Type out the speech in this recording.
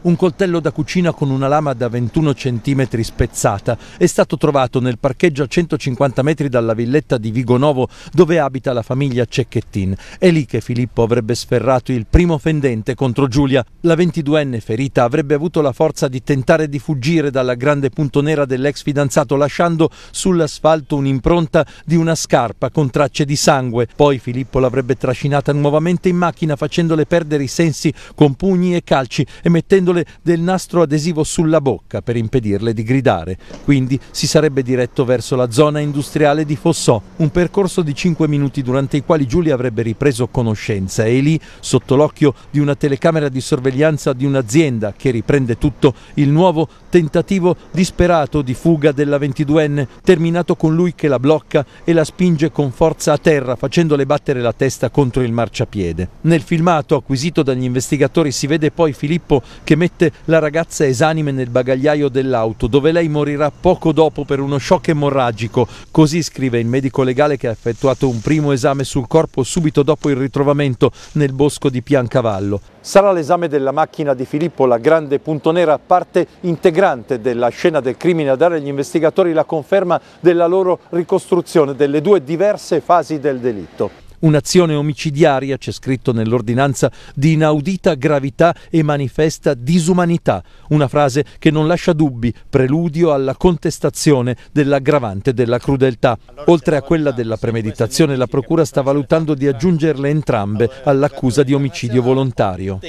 Un coltello da cucina con una lama da 21 cm spezzata è stato trovato nel parcheggio a 150 metri dalla villetta di Vigonovo dove abita la famiglia Cecchettin. È lì che Filippo avrebbe sferrato il primo fendente contro Giulia. La 22enne ferita avrebbe avuto la forza di tentare di fuggire dalla grande punto nera dell'ex fidanzato lasciando sull'asfalto un'impronta di una scarpa con tracce di sangue. Poi Filippo l'avrebbe trascinata nuovamente in macchina facendole perdere i sensi con pugni e calci e mettendo chiudendole del nastro adesivo sulla bocca per impedirle di gridare. Quindi si sarebbe diretto verso la zona industriale di Fossò, un percorso di 5 minuti durante i quali Giulia avrebbe ripreso conoscenza e lì, sotto l'occhio di una telecamera di sorveglianza di un'azienda che riprende tutto, il nuovo tentativo disperato di fuga della 22enne, terminato con lui che la blocca e la spinge con forza a terra facendole battere la testa contro il marciapiede. Nel filmato acquisito dagli investigatori si vede poi Filippo che mette la ragazza esanime nel bagagliaio dell'auto, dove lei morirà poco dopo per uno shock emorragico. Così scrive il medico legale che ha effettuato un primo esame sul corpo subito dopo il ritrovamento nel bosco di Piancavallo. Sarà l'esame della macchina di Filippo, la grande punto nera, parte integrante della scena del crimine a dare agli investigatori la conferma della loro ricostruzione delle due diverse fasi del delitto. Un'azione omicidiaria, c'è scritto nell'ordinanza, di inaudita gravità e manifesta disumanità, una frase che non lascia dubbi, preludio alla contestazione dell'aggravante della crudeltà. Oltre a quella della premeditazione, la Procura sta valutando di aggiungerle entrambe all'accusa di omicidio volontario.